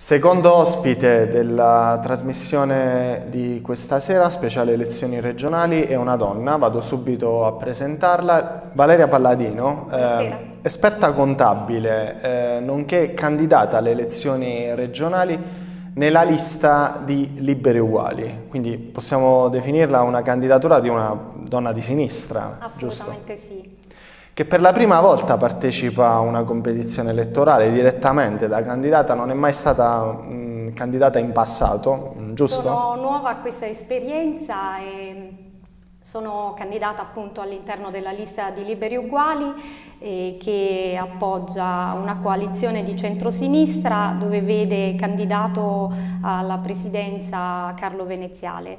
Secondo ospite della trasmissione di questa sera, speciale elezioni regionali, è una donna, vado subito a presentarla, Valeria Palladino, eh, esperta contabile, eh, nonché candidata alle elezioni regionali nella lista di Liberi Uguali, quindi possiamo definirla una candidatura di una donna di sinistra, Assolutamente giusto? sì che per la prima volta partecipa a una competizione elettorale direttamente da candidata, non è mai stata mh, mm, candidata in passato, mm, giusto? Sono nuova a questa esperienza e... Sono candidata appunto all'interno della lista di Liberi Uguali eh, che appoggia una coalizione di centrosinistra dove vede candidato alla presidenza Carlo Veneziale.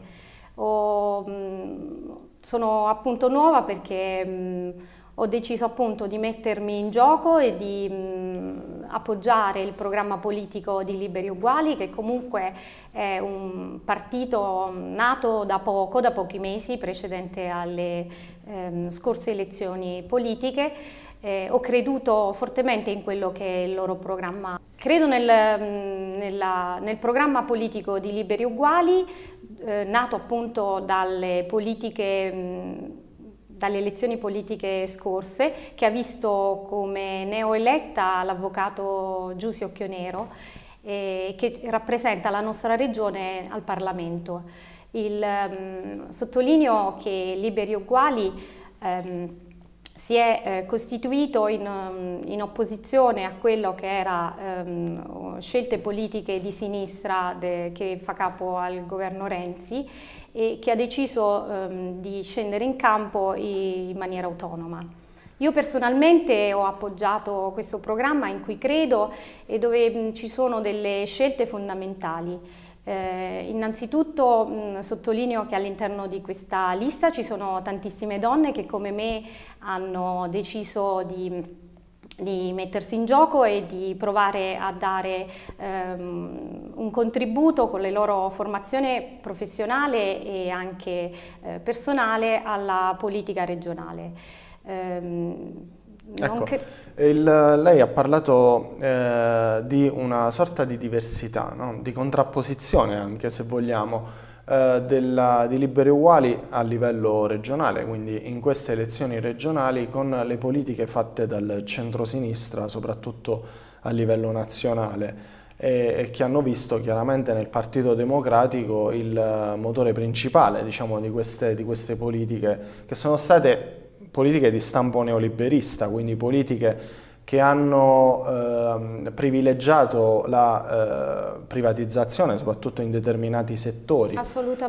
O, mh, mm, sono appunto nuova perché mh, ho deciso appunto di mettermi in gioco e di mh, mm, appoggiare il programma politico di Liberi Uguali che comunque è un partito mm, nato da poco, da pochi mesi, precedente alle ehm, scorse elezioni politiche. Eh, ho creduto fortemente in quello che è il loro programma. Credo nel, mh, mm, nella, nel programma politico di Liberi Uguali, eh, nato appunto dalle politiche mh, dalle elezioni politiche scorse, che ha visto come neoeletta l'avvocato Giussi Occhionero, eh, che rappresenta la nostra regione al Parlamento. Il, um, sottolineo che Liberi Uguali um, si è eh, costituito in, um, in, opposizione a quello che era ehm, scelte politiche di sinistra de, che fa capo al governo Renzi e che ha deciso ehm, di scendere in campo in maniera autonoma. Io personalmente ho appoggiato questo programma in cui credo e dove ci sono delle scelte fondamentali. Eh, innanzitutto mh, sottolineo che all'interno di questa lista ci sono tantissime donne che come me hanno deciso di di mettersi in gioco e di provare a dare ehm, un contributo con la loro formazione professionale e anche eh, personale alla politica regionale. Ehm, Ecco, che... il, lei ha parlato eh, di una sorta di diversità, no? di contrapposizione anche se vogliamo, eh, della, di liberi uguali a livello regionale, quindi in queste elezioni regionali con le politiche fatte dal centrosinistra, soprattutto a livello nazionale e, che hanno visto chiaramente nel Partito Democratico il eh, motore principale diciamo, di, queste, di queste politiche che sono state politiche di stampo neoliberista, quindi politiche che hanno eh, privilegiato la eh, privatizzazione, soprattutto in determinati settori,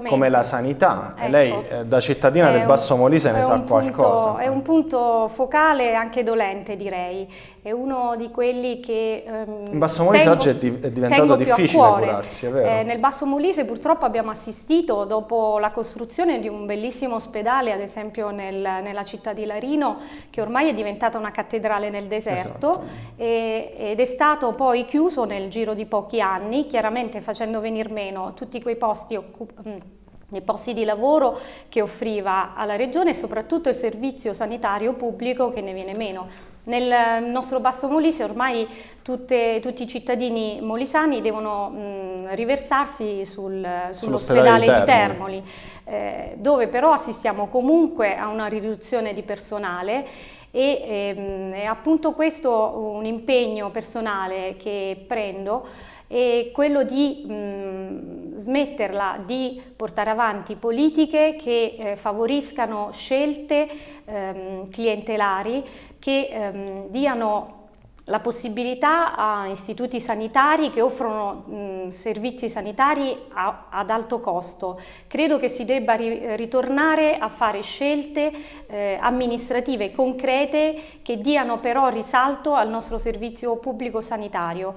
come la sanità. Ecco. Lei eh, da cittadina è del un, Basso Molise ne sa punto, qualcosa. È un punto focale e anche dolente, direi. È uno di quelli che... Ehm, in Basso Molise tengo, oggi è, di, è diventato difficile curarsi, è vero? Eh, nel Basso Molise purtroppo abbiamo assistito, dopo la costruzione di un bellissimo ospedale, ad esempio nel, nella città di Larino, che ormai è diventata una cattedrale nel deserto, esatto aperto e, ed è stato poi chiuso nel giro di pochi anni, chiaramente facendo venir meno tutti quei posti occupati mm, nei posti di lavoro che offriva alla regione e soprattutto il servizio sanitario pubblico che ne viene meno. Nel nostro Basso Molise ormai tutte, tutti i cittadini molisani devono mh, mm, riversarsi sul, sull'ospedale di Termoli, eh, dove però assistiamo comunque a una riduzione di personale e ehm, è appunto questo un impegno personale che prendo è quello di mh, smetterla di portare avanti politiche che eh, favoriscano scelte ehm, clientelari, che ehm, diano la possibilità a istituti sanitari che offrono mh, servizi sanitari a, ad alto costo. Credo che si debba ri, ritornare a fare scelte eh, amministrative concrete che diano però risalto al nostro servizio pubblico sanitario.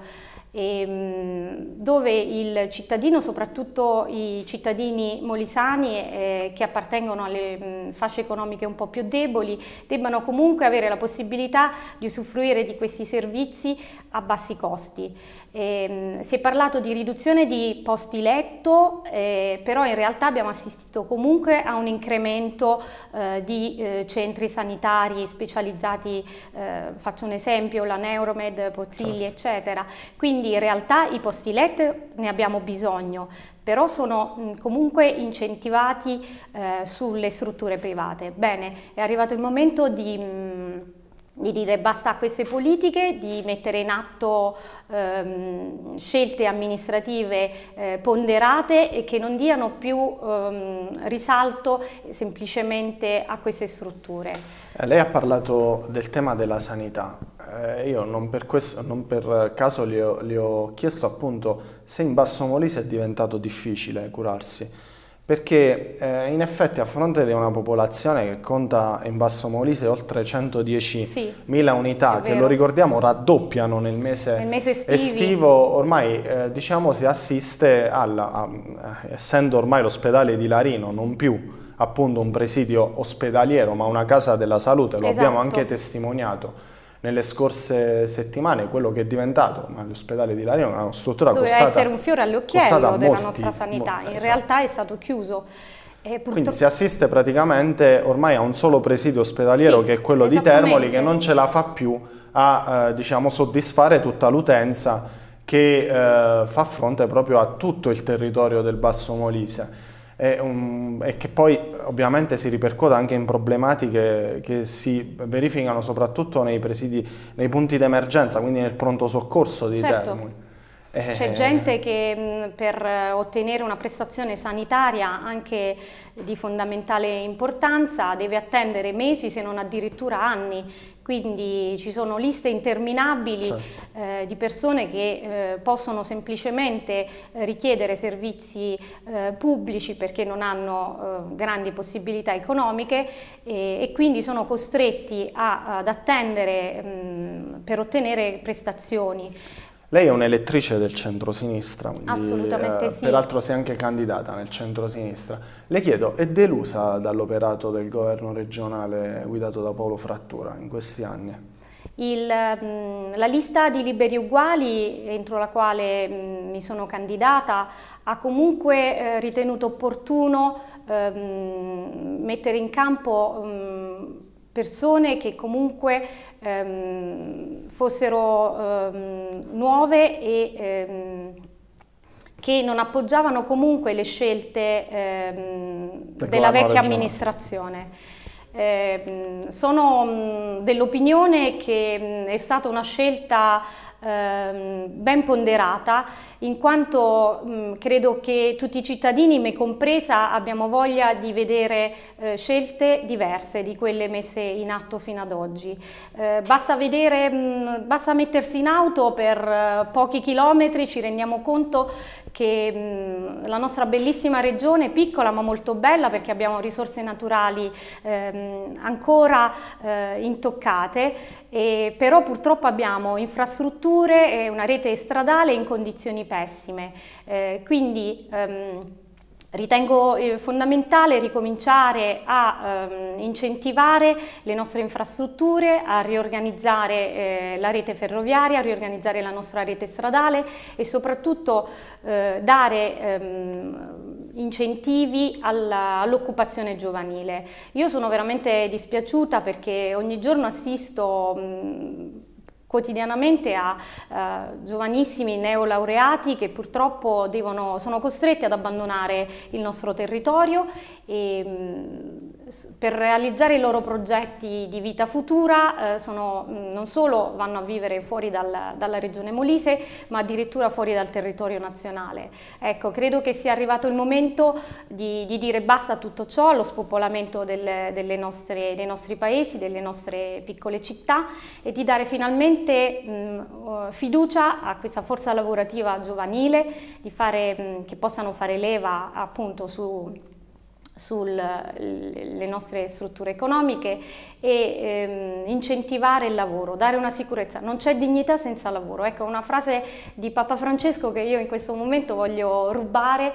Ehm, dove il cittadino, soprattutto i cittadini molisani eh, che appartengono alle mh, mm, fasce economiche un po' più deboli, debbano comunque avere la possibilità di usufruire di questi servizi a bassi costi. Eh, si è parlato di riduzione di posti letto, eh, però in realtà abbiamo assistito comunque a un incremento eh, di eh, centri sanitari specializzati, eh, faccio un esempio, la Neuromed, Pozzilli, certo. eccetera. Quindi in realtà i posti letto ne abbiamo bisogno, però sono comunque incentivati eh, sulle strutture private. Bene, è arrivato il momento di... Mh, di dire basta a queste politiche, di mettere in atto ehm, scelte amministrative eh, ponderate e che non diano più ehm, risalto semplicemente a queste strutture. Eh, lei ha parlato del tema della sanità, eh, io non per, questo, non per caso le ho, ho, chiesto appunto se in Basso Molise è diventato difficile curarsi perché eh, in effetti a fronte di una popolazione che conta in Basso Molise oltre 110.000 sì, unità, che lo ricordiamo raddoppiano nel mese, nel mese estivo, ormai eh, diciamo si assiste, alla, a, essendo ormai l'ospedale di Larino non più appunto un presidio ospedaliero ma una casa della salute, lo esatto. abbiamo anche testimoniato, nelle scorse settimane quello che è diventato ma l'ospedale di Lario è una struttura Doveva costata essere un fiore all'occhiello della molti, nostra sanità, molti, in esatto. realtà è stato chiuso. Purtroppo... Quindi si assiste praticamente ormai a un solo presidio ospedaliero sì, che è quello di Termoli che non ce la fa più a eh, diciamo, soddisfare tutta l'utenza che eh, fa fronte proprio a tutto il territorio del Basso Molise e, um, e, che poi ovviamente si ripercuota anche in problematiche che si verificano soprattutto nei presidi, nei punti d'emergenza, quindi nel pronto soccorso di certo. Termoli. C'è eh, gente che mm, per eh, ottenere una prestazione sanitaria anche di fondamentale importanza deve attendere mesi se non addirittura anni quindi ci sono liste interminabili certo. eh, di persone che eh, possono semplicemente eh, richiedere servizi eh, pubblici perché non hanno eh, grandi possibilità economiche e, e quindi sono costretti a, ad attendere mh, mm, per ottenere prestazioni. Lei è un'elettrice del centro-sinistra, assolutamente eh, sì. Peraltro si è anche candidata nel centro-sinistra. Le chiedo, è delusa dall'operato del governo regionale guidato da Paolo Frattura in questi anni? Il, mm, la lista di liberi uguali entro la quale mm, mi sono candidata ha comunque eh, ritenuto opportuno ehm, mettere in campo mm, persone che comunque ehm, fossero ehm, nuove e ehm, che non appoggiavano comunque le scelte ehm, della vecchia amministrazione. Eh, sono dell'opinione che mh, è stata una scelta Ehm, ben ponderata in quanto credo che tutti i cittadini, me compresa, abbiamo voglia di vedere eh, scelte diverse di quelle messe in atto fino ad oggi. Eh, basta, vedere, basta mettersi in auto per eh, pochi chilometri, ci rendiamo conto che la nostra bellissima regione, piccola ma molto bella perché abbiamo risorse naturali ehm, ancora eh, intoccate, e, però purtroppo abbiamo infrastrutture e una rete stradale in condizioni pessime. Eh, quindi, ehm, Ritengo eh, fondamentale ricominciare a ehm, incentivare le nostre infrastrutture, a riorganizzare eh, la rete ferroviaria, a riorganizzare la nostra rete stradale e soprattutto eh, dare ehm, incentivi all'occupazione giovanile. Io sono veramente dispiaciuta perché ogni giorno assisto quotidianamente a eh, giovanissimi neolaureati che purtroppo devono, sono costretti ad abbandonare il nostro territorio e, mh, mm, per realizzare i loro progetti di vita futura eh, sono, mm, non solo vanno a vivere fuori dal, dalla regione Molise, ma addirittura fuori dal territorio nazionale. Ecco, credo che sia arrivato il momento di, di dire basta a tutto ciò, allo spopolamento del, nostre, dei nostri paesi, delle nostre piccole città e di dare finalmente mh, mm, fiducia a questa forza lavorativa giovanile, di fare, mh, mm, che possano fare leva appunto su sulle nostre strutture economiche e ehm, incentivare il lavoro, dare una sicurezza. Non c'è dignità senza lavoro. Ecco una frase di Papa Francesco che io in questo momento voglio rubare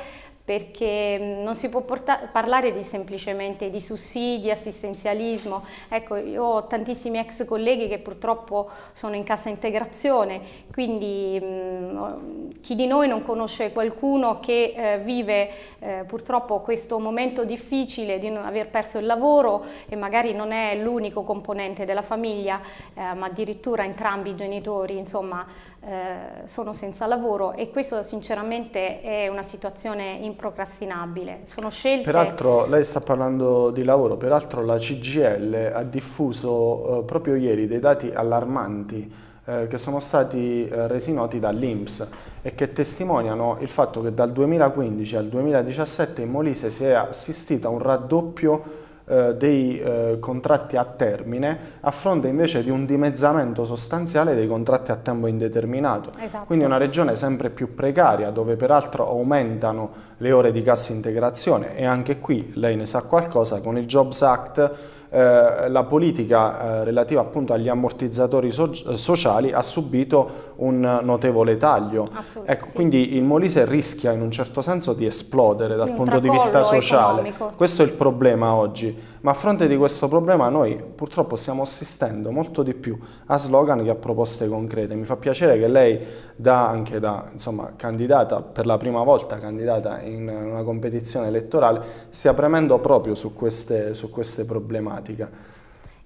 perché mm, non si può parlare di semplicemente di sussidi, assistenzialismo. Ecco, io ho tantissimi ex colleghi che purtroppo sono in cassa integrazione, quindi mh, mm, chi di noi non conosce qualcuno che eh, vive eh, purtroppo questo momento difficile di non aver perso il lavoro e magari non è l'unico componente della famiglia, eh, ma addirittura entrambi i genitori, insomma, eh, sono senza lavoro e questo sinceramente è una situazione importante procrastinabile. Sono scelte... Peraltro lei sta parlando di lavoro, peraltro la CGL ha diffuso eh, proprio ieri dei dati allarmanti eh, che sono stati eh, resi noti dall'Inps e che testimoniano il fatto che dal 2015 al 2017 in Molise si è assistito a un raddoppio eh, dei eh, contratti a termine a fronte invece di un dimezzamento sostanziale dei contratti a tempo indeterminato. Esatto. Quindi una regione sempre più precaria dove peraltro aumentano le ore di cassa integrazione e anche qui lei ne sa qualcosa con il Jobs Act eh, la politica eh, relativa appunto agli ammortizzatori so sociali ha subito un notevole taglio. Ecco, sì. Quindi il Molise rischia in un certo senso di esplodere dal punto di vista sociale. Economico. Questo è il problema oggi. Ma a fronte di questo problema noi purtroppo stiamo assistendo molto di più a slogan che a proposte concrete. Mi fa piacere che lei da, anche da insomma, candidata per la prima volta candidata in una competizione elettorale stia premendo proprio su queste, su queste problematiche problematica.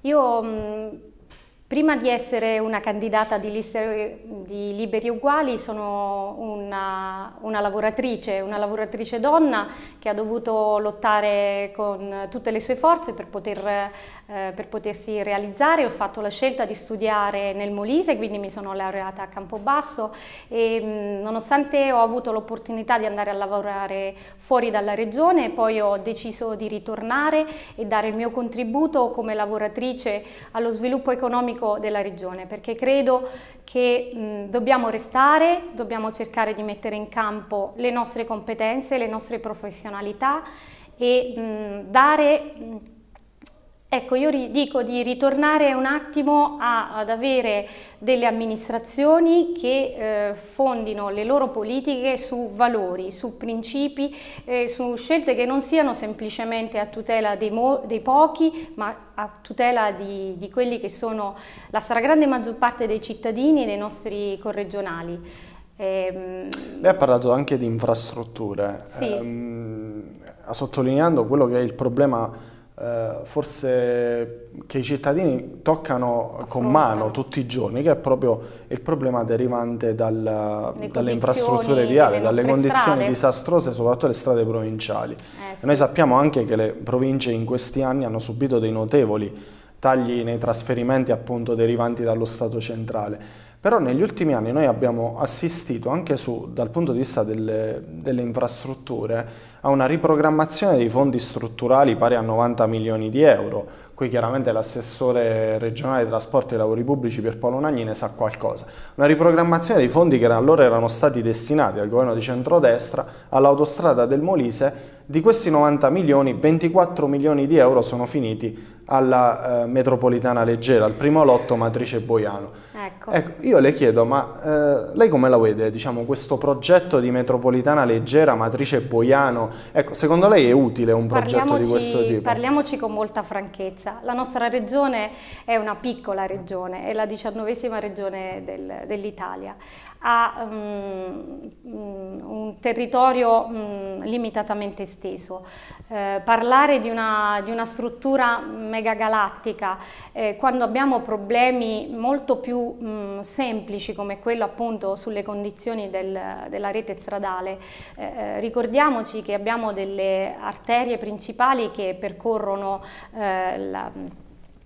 Io mm, prima di essere una candidata di, liste, di Liberi Uguali sono una, una, lavoratrice, una lavoratrice donna che ha dovuto lottare con tutte le sue forze per poter eh, per potersi realizzare. Ho fatto la scelta di studiare nel Molise, quindi mi sono laureata a Campobasso e mm, nonostante ho avuto l'opportunità di andare a lavorare fuori dalla regione, poi ho deciso di ritornare e dare il mio contributo come lavoratrice allo sviluppo economico della regione, perché credo che mh, mm, dobbiamo restare, dobbiamo cercare di mettere in campo le nostre competenze, le nostre professionalità e mh, mm, dare Ecco, io dico di ritornare un attimo a, ad avere delle amministrazioni che eh, fondino le loro politiche su valori, su principi, eh, su scelte che non siano semplicemente a tutela dei, dei pochi, ma a tutela di, di, quelli che sono la stragrande maggior parte dei cittadini e dei nostri corregionali. Ehm... Lei ha parlato anche di infrastrutture, sì. ehm, sottolineando quello che è il problema eh, forse che i cittadini toccano con mano tutti i giorni, che è proprio il problema derivante dal, dalle infrastrutture viali, dalle condizioni strade. disastrose, soprattutto le strade provinciali. Eh, sì. Noi sappiamo anche che le province in questi anni hanno subito dei notevoli tagli nei trasferimenti appunto derivanti dallo Stato centrale. Però negli ultimi anni noi abbiamo assistito anche su, dal punto di vista delle, delle infrastrutture a una riprogrammazione dei fondi strutturali pari a 90 milioni di euro. Qui chiaramente l'assessore regionale trasporti e lavori pubblici per Paolo Nagni ne sa qualcosa. Una riprogrammazione dei fondi che allora erano stati destinati al governo di centrodestra all'autostrada del Molise di questi 90 milioni, 24 milioni di euro sono finiti alla eh, metropolitana leggera, al primo lotto matrice Boiano. Ecco. ecco io le chiedo, ma eh, lei come la vede, diciamo, questo progetto di metropolitana leggera, matrice Boiano? Ecco, secondo lei è utile un progetto di questo tipo? Parliamoci con molta franchezza. La nostra regione è una piccola regione, è la diciannovesima regione del, dell'Italia a um, un territorio um, limitatamente esteso. Eh, parlare di una, di una, struttura megagalattica eh, quando abbiamo problemi molto più um, semplici come quello appunto sulle condizioni del, della rete stradale, eh, eh ricordiamoci che abbiamo delle arterie principali che percorrono eh, la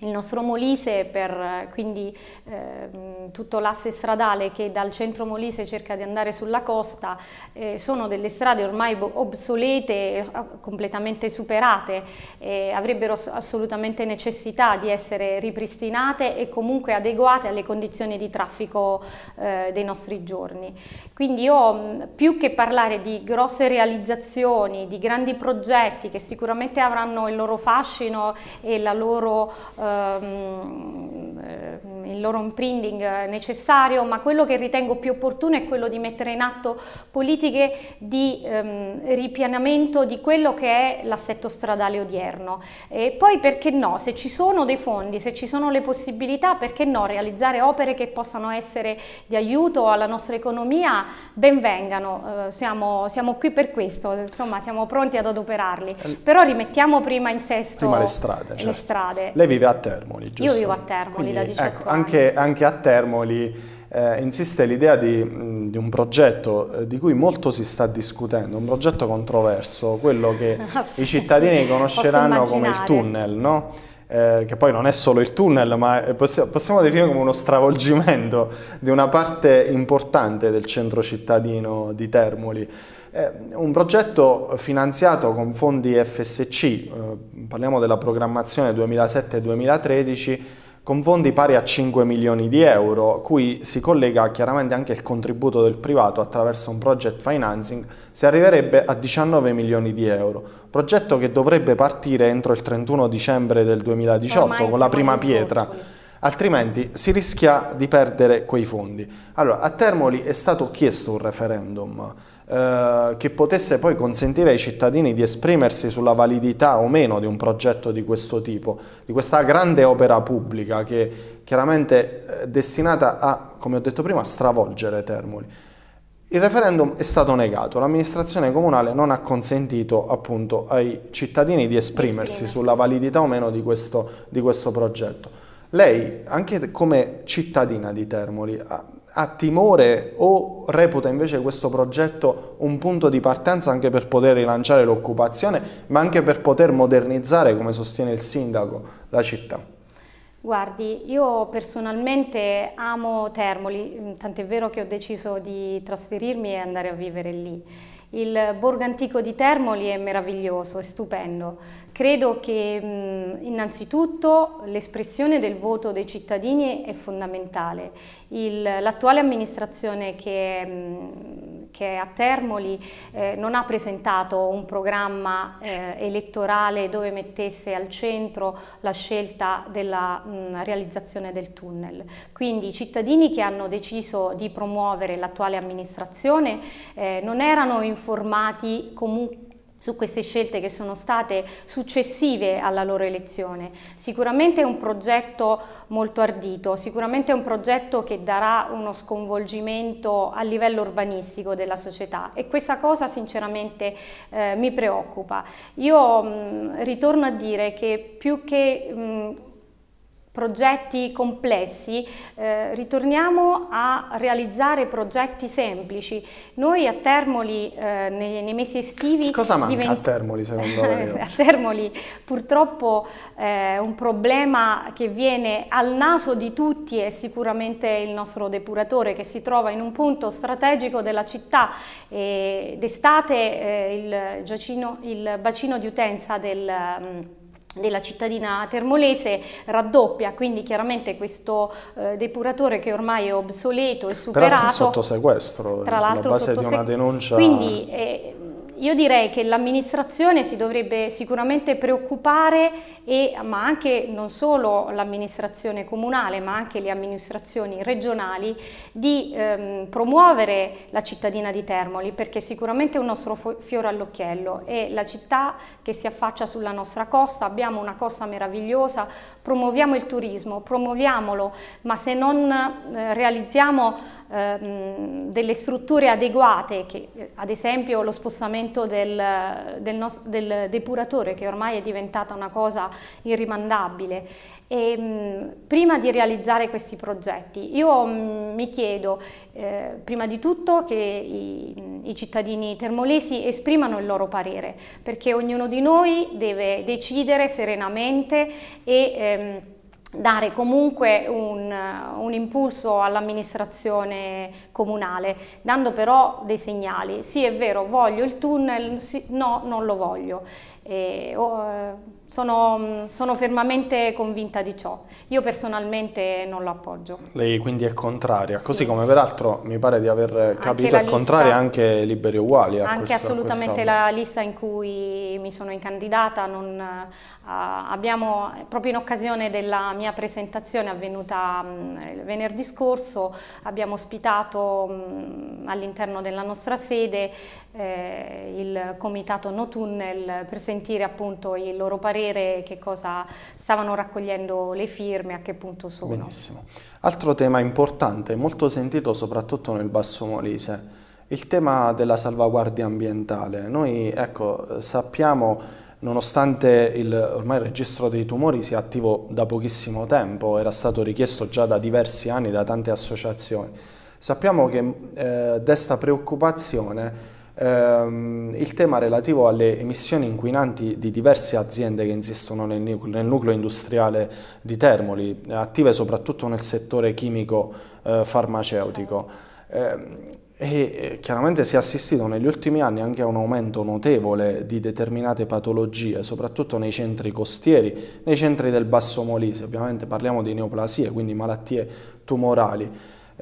il nostro Molise, per eh, quindi eh, tutto l'asse stradale che dal centro Molise cerca di andare sulla costa, eh, sono delle strade ormai obsolete, eh, completamente superate, eh, avrebbero assolutamente necessità di essere ripristinate e comunque adeguate alle condizioni di traffico eh, dei nostri giorni. Quindi io, più che parlare di grosse realizzazioni, di grandi progetti che sicuramente avranno il loro fascino e la loro Ehm, ehm, il loro imprinting necessario, ma quello che ritengo più opportuno è quello di mettere in atto politiche di ehm, ripianamento di quello che è l'assetto stradale odierno. E poi perché no, se ci sono dei fondi, se ci sono le possibilità, perché no realizzare opere che possano essere di aiuto alla nostra economia, ben vengano, eh, siamo, siamo, qui per questo, insomma siamo pronti ad adoperarli, però rimettiamo prima in sesto prima le strade, certo. le strade. Lei vive a Termoli, giusto? Io vivo a Termoli Quindi, da 18 ecco, anche, anche, a Termoli eh, insiste l'idea di, di, un progetto eh, di cui molto si sta discutendo, un progetto controverso, quello che ah, i cittadini conosceranno come il tunnel, no? Eh, che poi non è solo il tunnel, ma eh, possiamo, possiamo definire come uno stravolgimento di una parte importante del centro cittadino di Termoli. È un progetto finanziato con fondi FSC, eh, parliamo della programmazione 2007-2013, con fondi pari a 5 milioni di euro, cui si collega chiaramente anche il contributo del privato attraverso un project financing, si arriverebbe a 19 milioni di euro, progetto che dovrebbe partire entro il 31 dicembre del 2018 Ormai con la prima pietra. Scorsi altrimenti si rischia di perdere quei fondi. Allora, a Termoli è stato chiesto un referendum eh, che potesse poi consentire ai cittadini di esprimersi sulla validità o meno di un progetto di questo tipo, di questa grande opera pubblica che chiaramente è eh, destinata a, come ho detto prima, stravolgere Termoli. Il referendum è stato negato, l'amministrazione comunale non ha consentito appunto, ai cittadini di esprimersi, esprimersi, sulla validità o meno di questo, di questo progetto. Lei, anche come cittadina di Termoli, ha, ha timore o reputa invece questo progetto un punto di partenza anche per poter rilanciare l'occupazione, ma anche per poter modernizzare, come sostiene il sindaco, la città? Guardi, io personalmente amo Termoli, tant'è vero che ho deciso di trasferirmi e andare a vivere lì. Il borgo antico di Termoli è meraviglioso, è stupendo. Credo che innanzitutto l'espressione del voto dei cittadini è fondamentale. l'attuale amministrazione che è che a Termoli eh, non ha presentato un programma eh, elettorale dove mettesse al centro la scelta della mh, realizzazione del tunnel. Quindi i cittadini che hanno deciso di promuovere l'attuale amministrazione eh, non erano informati comunque su queste scelte che sono state successive alla loro elezione. Sicuramente è un progetto molto ardito, sicuramente è un progetto che darà uno sconvolgimento a livello urbanistico della società e questa cosa sinceramente eh, mi preoccupa. Io mh, mm, ritorno a dire che più che mh, mm, progetti complessi, eh, ritorniamo a realizzare progetti semplici. Noi a Termoli eh, nei, nei, mesi estivi... Che cosa manca divent- a Termoli secondo lei? a Termoli purtroppo eh, un problema che viene al naso di tutti è sicuramente il nostro depuratore che si trova in un punto strategico della città. d'estate eh, il, giacino, il bacino di utenza del... Mh, mm, della cittadina termolese raddoppia, quindi chiaramente questo eh, depuratore che ormai è obsoleto e superato. Peraltro sotto sequestro, tra sulla base sotto di una denuncia... Quindi, eh, io direi che l'amministrazione si dovrebbe sicuramente preoccupare, e, ma anche non solo l'amministrazione comunale, ma anche le amministrazioni regionali, di ehm, promuovere la cittadina di Termoli, perché sicuramente è un nostro fiore all'occhiello è la città che si affaccia sulla nostra costa, abbiamo una costa meravigliosa, promuoviamo il turismo, promuoviamolo, ma se non eh, realizziamo ehm, delle strutture adeguate, che eh, ad esempio lo spostamento funzionamento del, del, nos, del, depuratore che ormai è diventata una cosa irrimandabile. E, ehm, mh, prima di realizzare questi progetti io mh, mm, mi chiedo eh, prima di tutto che i, i, cittadini termolesi esprimano il loro parere perché ognuno di noi deve decidere serenamente e ehm, dare comunque un, eh, un impulso all'amministrazione comunale, dando però dei segnali, sì è vero voglio il tunnel, sì, no non lo voglio. E, oh, eh, sono, mm, sono, fermamente convinta di ciò. Io personalmente non lo appoggio. Lei quindi è contraria, sì. così come peraltro mi pare di aver capito è contraria anche Liberi Uguali. anche questa, assolutamente questa... la lista in cui mi sono incandidata. Non, uh, abbiamo, proprio in occasione della mia presentazione avvenuta um, venerdì scorso, abbiamo ospitato um, all'interno della nostra sede eh, il comitato No Tunnel per sentire appunto il loro parere, che cosa stavano raccogliendo le firme, a che punto sono. Benissimo. Altro tema importante, molto sentito soprattutto nel Basso Molise, il tema della salvaguardia ambientale. Noi ecco, sappiamo, nonostante il, ormai il registro dei tumori sia attivo da pochissimo tempo, era stato richiesto già da diversi anni da tante associazioni, sappiamo che eh, desta preoccupazione ehm, il tema relativo alle emissioni inquinanti di diverse aziende che insistono nel, nel nucleo industriale di Termoli, attive soprattutto nel settore chimico-farmaceutico. Eh, ehm, e eh, chiaramente si è assistito negli ultimi anni anche a un aumento notevole di determinate patologie, soprattutto nei centri costieri, nei centri del Basso Molise, ovviamente parliamo di neoplasie, quindi malattie tumorali.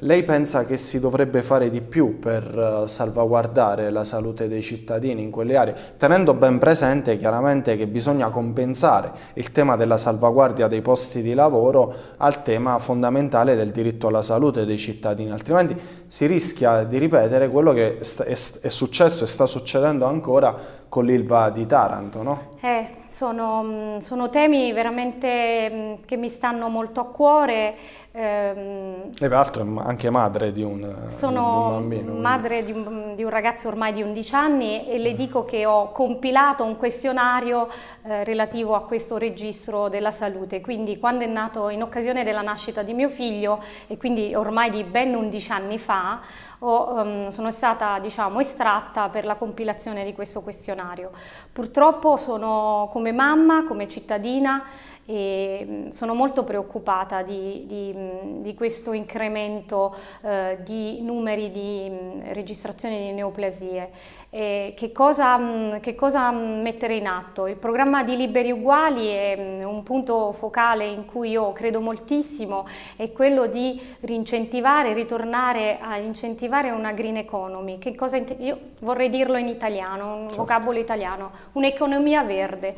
Lei pensa che si dovrebbe fare di più per eh, salvaguardare la salute dei cittadini in quelle aree, tenendo ben presente chiaramente che bisogna compensare il tema della salvaguardia dei posti di lavoro al tema fondamentale del diritto alla salute dei cittadini, altrimenti si rischia di ripetere quello che è successo e sta succedendo ancora con l'Ilva di Taranto. No? Eh sono, mm, sono, temi veramente mm, che mi stanno molto a cuore. Lei ehm, peraltro è anche madre di un, sono di un bambino. madre di un, di un, ragazzo ormai di 11 anni e le mm. dico che ho compilato un questionario eh, relativo a questo registro della salute, quindi quando è nato in occasione della nascita di mio figlio e quindi ormai di ben 11 anni fa, o um, sono stata diciamo, estratta per la compilazione di questo questionario. Purtroppo sono come mamma, come cittadina, e mm, sono molto preoccupata di, di, mm, di questo incremento eh, di numeri di mm, registrazione di neoplasie. Eh, che, cosa, mm, che, cosa, mm, mettere in atto? Il programma di Liberi Uguali è mm, un punto focale in cui io credo moltissimo, è quello di rincentivare, ritornare a incentivare una green economy. Che cosa io vorrei dirlo in italiano, un certo. vocabolo italiano, un'economia verde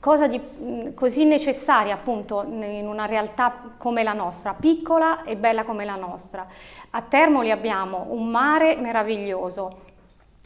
cosa di, così necessaria appunto in una realtà come la nostra, piccola e bella come la nostra. A Termoli abbiamo un mare meraviglioso,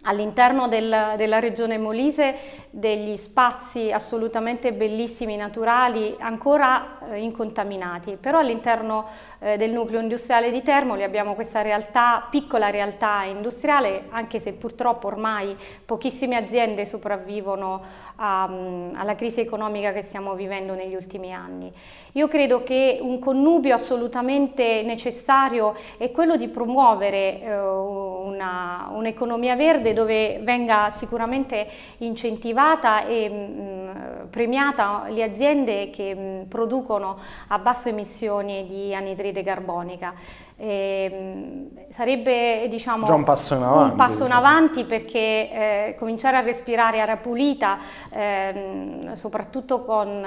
all'interno del, della regione Molise degli spazi assolutamente bellissimi, naturali, ancora eh, incontaminati, però all'interno eh, del nucleo industriale di Termoli abbiamo questa realtà, piccola realtà industriale, anche se purtroppo ormai pochissime aziende sopravvivono a, ehm, alla crisi economica che stiamo vivendo negli ultimi anni. Io credo che un connubio assolutamente necessario è quello di promuovere eh, un'economia un verde sede dove venga sicuramente incentivata e mh, mm, premiata le aziende che mh, mm, producono a basse emissioni di anidride carbonica. E, ehm, sarebbe diciamo, Già un passo in avanti, passo in diciamo. perché eh, cominciare a respirare aria pulita, ehm, soprattutto con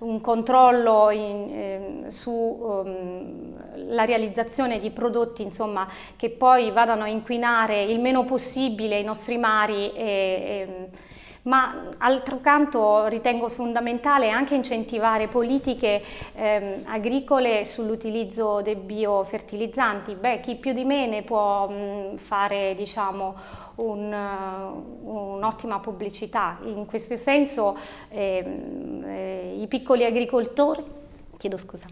un controllo eh, sulla ehm, um, realizzazione di prodotti insomma, che poi vadano a inquinare il meno possibile i nostri mari. E, e, ehm, ma altro canto ritengo fondamentale anche incentivare politiche ehm, agricole sull'utilizzo dei biofertilizzanti. Beh, chi più di me ne può mh, fare diciamo, un'ottima pubblicità. In questo senso ehm, eh, i piccoli agricoltori, chiedo scusa,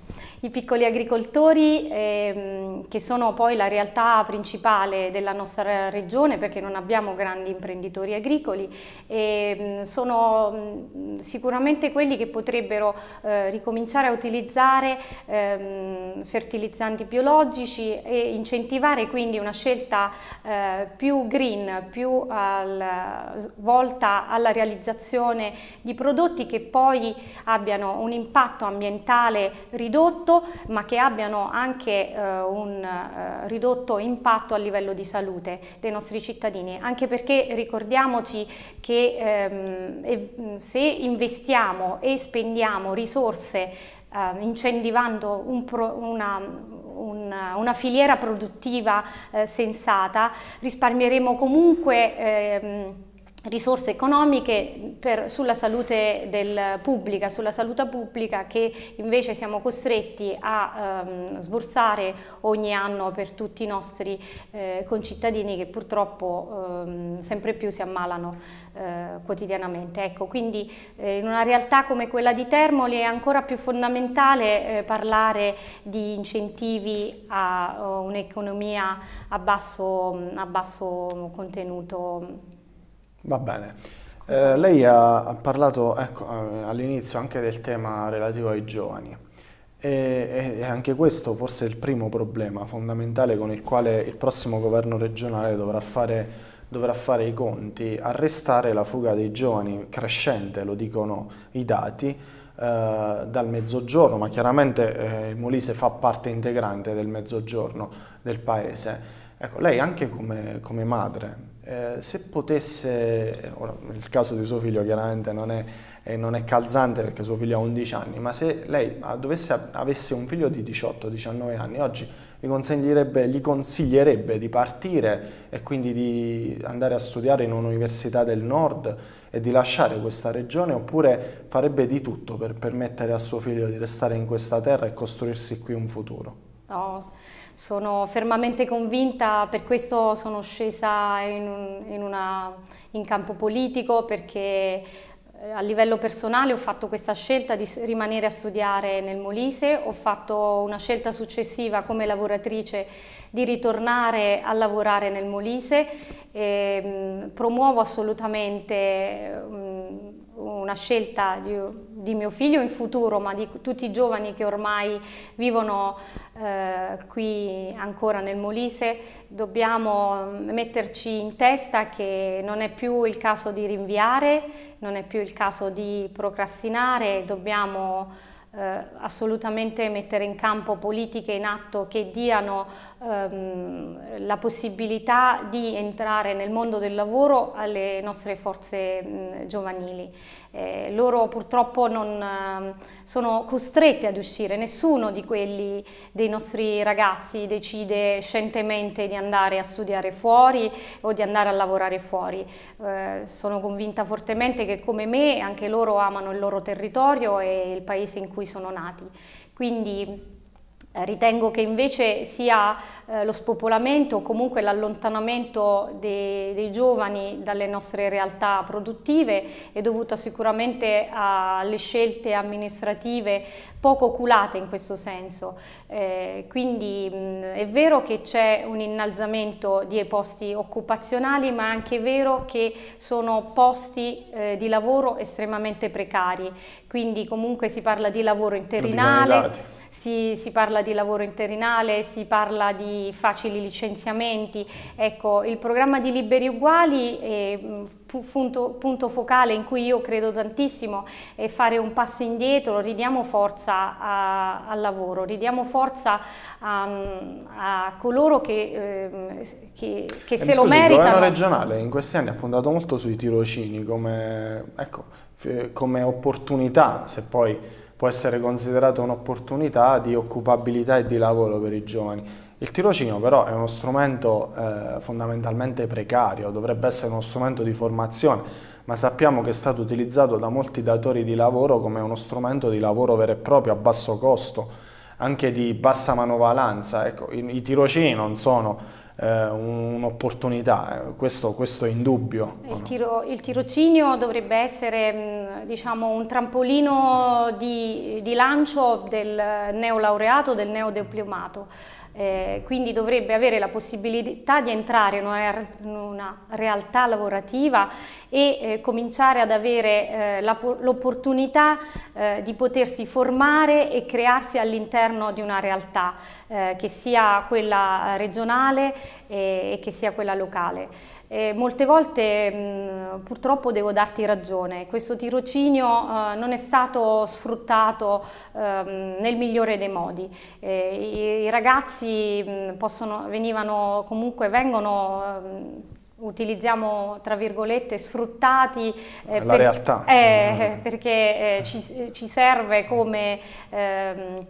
i piccoli agricoltori ehm, che sono poi la realtà principale della nostra regione perché non abbiamo grandi imprenditori agricoli e, ehm, sono mh, sicuramente quelli che potrebbero eh, ricominciare a utilizzare ehm, fertilizzanti biologici e incentivare quindi una scelta eh, più green, più al, volta alla realizzazione di prodotti che poi abbiano un impatto ambientale ridotto ma che abbiano anche eh, un eh, ridotto impatto a livello di salute dei nostri cittadini, anche perché ricordiamoci che ehm, se investiamo e spendiamo risorse eh, incentivando un pro, una, una, una, filiera produttiva eh, sensata, risparmieremo comunque ehm, risorse economiche per, sulla salute del, pubblica, sulla salute pubblica che invece siamo costretti a ehm, sborsare ogni anno per tutti i nostri eh, concittadini che purtroppo ehm, sempre più si ammalano eh, quotidianamente. Ecco, quindi eh, in una realtà come quella di Termoli è ancora più fondamentale eh, parlare di incentivi a, a un'economia a basso, a basso contenuto Va bene. Eh, lei ha, ha parlato ecco, eh, all'inizio anche del tema relativo ai giovani e, e, anche questo forse è il primo problema fondamentale con il quale il prossimo governo regionale dovrà fare, dovrà fare i conti, arrestare la fuga dei giovani crescente, lo dicono i dati, Uh, dal mezzogiorno, ma chiaramente eh, il Molise fa parte integrante del mezzogiorno del paese. Ecco, lei anche come, come madre eh, se potesse, ora, il caso di suo figlio chiaramente non è, eh, non è, calzante perché suo figlio ha 11 anni, ma se lei ah, dovesse, avesse un figlio di 18-19 anni oggi, gli consiglierebbe, gli consiglierebbe di partire e quindi di andare a studiare in un'università del nord e di lasciare questa regione oppure farebbe di tutto per permettere a suo figlio di restare in questa terra e costruirsi qui un futuro? No, sono fermamente convinta, per questo sono scesa in, un, in, una, in campo politico perché eh, a livello personale ho fatto questa scelta di rimanere a studiare nel Molise, ho fatto una scelta successiva come lavoratrice di ritornare a lavorare nel Molise, e, ehm, mh, promuovo assolutamente mh, ehm, una scelta di, di, mio figlio in futuro, ma di tutti i giovani che ormai vivono eh, qui ancora nel Molise, dobbiamo mm, metterci in testa che non è più il caso di rinviare, non è più il caso di procrastinare, dobbiamo eh, assolutamente mettere in campo politiche in atto che diano ehm, la possibilità di entrare nel mondo del lavoro alle nostre forze mh, giovanili. Eh, loro purtroppo non eh, sono costrette ad uscire, nessuno di quelli dei nostri ragazzi decide scientemente di andare a studiare fuori o di andare a lavorare fuori. Eh, sono convinta fortemente che come me anche loro amano il loro territorio e il paese in cui sono nati. Quindi eh, ritengo che invece sia eh, lo spopolamento o comunque l'allontanamento dei, dei, giovani dalle nostre realtà produttive è dovuto sicuramente alle scelte amministrative poco oculate in questo senso. Eh, quindi mh, è vero che c'è un innalzamento di posti occupazionali, ma è anche vero che sono posti eh, di lavoro estremamente precari, quindi comunque si parla di lavoro interinale si, si, parla di lavoro interinale, si parla di facili licenziamenti. Ecco, il programma di Liberi Uguali è punto, mm, punto focale in cui io credo tantissimo è fare un passo indietro, ridiamo forza a, al lavoro, ridiamo forza a, um, a coloro che, ehm, che, che eh, se scusi, lo meritano. Il governo regionale in questi anni ha puntato molto sui tirocini come, ecco, come opportunità, se poi può essere considerata un'opportunità di occupabilità e di lavoro per i giovani. Il tirocinio però è uno strumento eh, fondamentalmente precario, dovrebbe essere uno strumento di formazione, ma sappiamo che è stato utilizzato da molti datori di lavoro come uno strumento di lavoro vero e proprio a basso costo, anche di bassa manovalanza. Ecco, i, i tirocini non sono eh, un'opportunità, eh, questo, questo, è indubbio. Il, tiro, il, tirocinio dovrebbe essere mm, diciamo, un trampolino di, di lancio del neolaureato, del neodiplomato eh, quindi dovrebbe avere la possibilità di entrare in una, in una realtà lavorativa e eh, cominciare ad avere eh, l'opportunità eh, di potersi formare e crearsi all'interno di una realtà, eh, che sia quella regionale eh, e che sia quella locale. Eh, molte volte mh, purtroppo devo darti ragione, questo tirocinio eh, non è stato sfruttato ehm, nel migliore dei modi. Eh, i, i, ragazzi mh, possono, venivano comunque, vengono... Mh, ehm, utilizziamo tra virgolette sfruttati eh, la per, realtà eh, mm. perché eh, ci, ci, serve come ehm,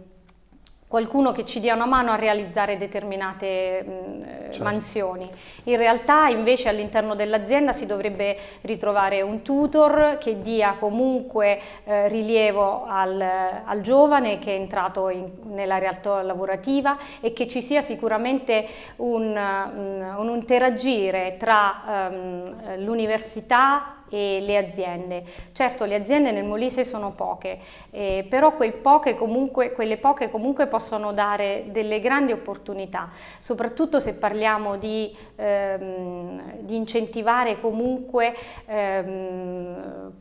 qualcuno che ci dia una mano a realizzare determinate mh, eh, certo. mansioni. In realtà invece all'interno dell'azienda si dovrebbe ritrovare un tutor che dia comunque eh, rilievo al, al, giovane che è entrato in, nella realtà lavorativa e che ci sia sicuramente un, un interagire tra um, l'università e le aziende. Certo le aziende nel Molise sono poche, eh, però poche comunque, quelle poche comunque possono dare delle grandi opportunità, soprattutto se parliamo di, ehm, di incentivare comunque ehm,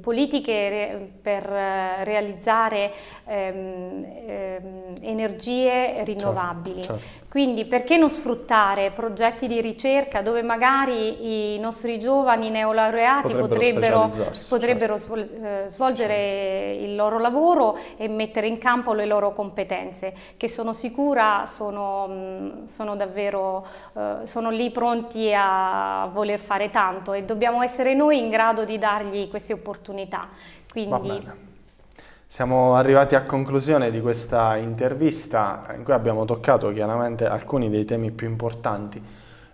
politiche per eh, realizzare ehm, ehm energie certo, rinnovabili. Certo, certo. Quindi perché non sfruttare progetti di ricerca dove magari i nostri giovani neolaureati potrebbero, potrebbero, certo. potrebbero certo. svolgere certo. il loro lavoro e mettere in campo le loro competenze, che sono sicura sono, sono davvero eh, sono lì pronti a voler fare tanto e dobbiamo essere noi in grado di dargli queste opportunità. Quindi, siamo arrivati a conclusione di questa intervista in cui abbiamo toccato chiaramente alcuni dei temi più importanti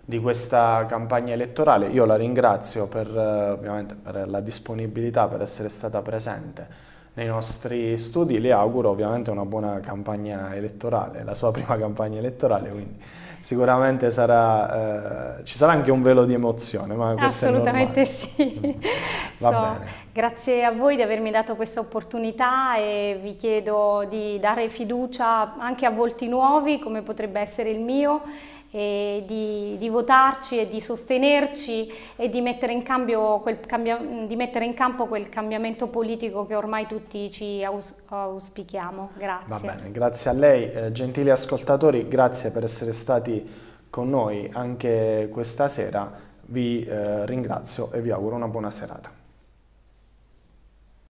di questa campagna elettorale. Io la ringrazio per, eh, per la disponibilità, per essere stata presente nei nostri studi. Le auguro ovviamente una buona campagna elettorale, la sua prima campagna elettorale, quindi sicuramente sarà, eh, ci sarà anche un velo di emozione. Ma Assolutamente sì. Va so. bene. Grazie a voi di avermi dato questa opportunità e vi chiedo di dare fiducia anche a volti nuovi come potrebbe essere il mio e di, di votarci e di sostenerci e di mettere, quel, cambia, di mettere, in campo quel cambiamento politico che ormai tutti ci aus, auspichiamo. Grazie. Va Bene, grazie a lei. Eh, gentili ascoltatori, grazie per essere stati con noi anche questa sera. Vi eh, ringrazio e vi auguro una buona serata.